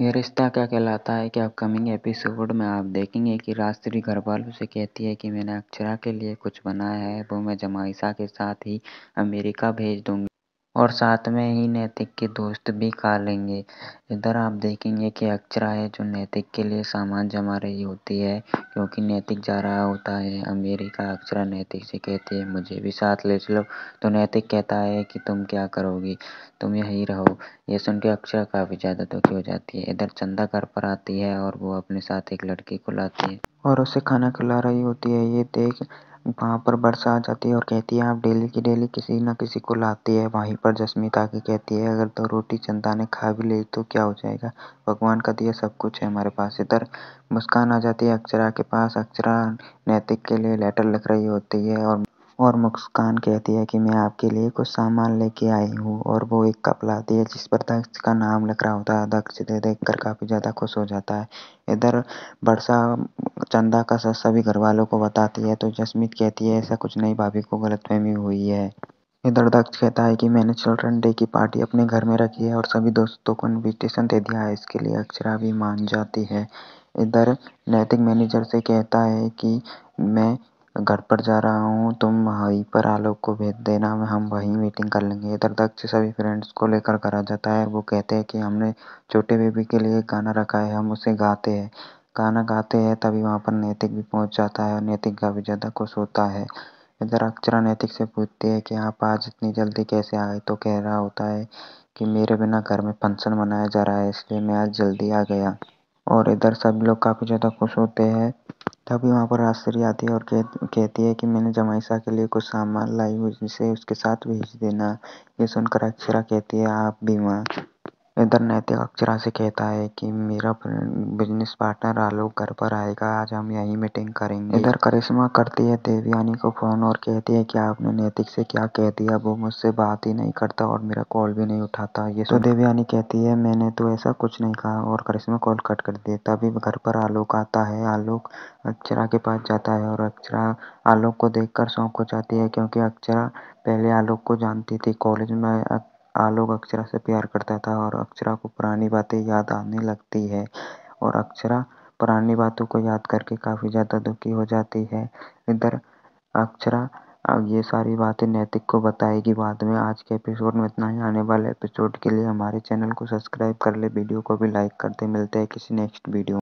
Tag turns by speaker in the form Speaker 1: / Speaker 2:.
Speaker 1: यह रिश्ता क्या कहलाता है कि अपकमिंग एपिसोड में आप देखेंगे कि राजश्री वालों से कहती है कि मैंने अक्षरा के लिए कुछ बनाया है वो मैं जमाइशा के साथ ही अमेरिका भेज दूंगी और साथ में ही नैतिक के दोस्त भी खा लेंगे इधर आप देखेंगे कि अक्षरा है जो नैतिक के लिए सामान जमा रही होती है क्योंकि नैतिक जा रहा होता है अमेरिका अक्षरा नैतिक से कहती है मुझे भी साथ ले चलो तो नैतिक कहता है कि तुम क्या करोगी तुम यहीं रहो ये सुन के अक्षरा काफ़ी ज़्यादा दुखी हो जाती है इधर चंदा घर पर आती है और वो अपने साथ एक लड़की को लाती है
Speaker 2: और उसे खाना खिला रही होती है ये देख वहाँ पर वर्षा आ जाती है और कहती है आप डेली की डेली किसी न किसी को लाती है वहीं पर जस्मिता आके कहती है अगर दो तो रोटी चंदा ने खा भी ली तो क्या हो जाएगा भगवान का दिया सब कुछ है हमारे पास इधर मुस्कान आ जाती है अक्षरा के पास अक्षरा नैतिक के लिए लेटर लिख रही होती है और और मुस्कान कहती है कि मैं आपके लिए कुछ सामान लेके आई हूँ और वो एक कप लाती है जिस पर दक्ष का नाम लिख रहा होता है दक्ष देख कर काफी ज्यादा खुश हो जाता है इधर बरसा चंदा का सच सभी घर वालों को बताती है तो जसमीत कहती है ऐसा कुछ नहीं भाभी को गलतफहमी हुई है इधर दक्ष कहता है कि मैंने चिल्ड्रन डे की पार्टी अपने घर में रखी है और सभी दोस्तों को इन्विटेशन दे दिया है इसके लिए अक्षरा भी मान जाती है इधर नैतिक मैनेजर से कहता है कि मैं घर पर जा रहा हूँ तुम वहीं पर आलोक को भेज देना हम वहीं मीटिंग कर लेंगे इधर दक्ष सभी फ्रेंड्स को लेकर घर आ जाता है वो कहते हैं कि हमने छोटे बेबी के लिए गाना रखा है हम उसे गाते हैं गाना गाते हैं तभी वहाँ पर नैतिक भी पहुँच जाता है और नैतिक काफ़ी ज़्यादा खुश होता है इधर अक्षरा नैतिक से पूछती है कि आप आज इतनी जल्दी कैसे आ गए तो कह रहा होता है कि मेरे बिना घर में फंक्शन मनाया जा रहा है इसलिए मैं आज जल्दी आ गया और इधर सब लोग काफ़ी ज़्यादा खुश होते हैं तभी वहाँ पर आश्चर्य आती है और कह कहती है कि मैंने जमाइसा के लिए कुछ सामान लाई हूँ जिसे उसके साथ भेज देना ये सुनकर अक्षरा कहती है आप भी वहाँ इधर नैतिक अक्षरा से कहता है कि मेरा बिजनेस पार्टनर आलोक घर पर आएगा आज हम यही मीटिंग करेंगे इधर करिश्मा करती है देवयानी को फोन और कहती है कि आपने नैतिक से क्या कह दिया वो मुझसे बात ही नहीं करता और मेरा कॉल भी नहीं उठाता ये तो देवयानी कहती है मैंने तो ऐसा कुछ नहीं कहा और करिश्मा कॉल कट कर दिया तभी घर पर आलोक आता है आलोक अक्षरा के पास जाता है और अक्षरा आलोक को देखकर शौक हो जाती है क्योंकि अक्षरा पहले आलोक को जानती थी कॉलेज में आलोक अक्षरा से प्यार करता था और अक्षरा को पुरानी बातें याद आने लगती है और अक्षरा पुरानी बातों को याद करके काफ़ी ज़्यादा दुखी हो जाती है इधर अक्षरा अब ये सारी बातें नैतिक को बताएगी बाद में आज के एपिसोड में इतना ही आने वाले एपिसोड के लिए हमारे चैनल को सब्सक्राइब कर ले वीडियो को भी लाइक कर दे मिलते हैं किसी नेक्स्ट वीडियो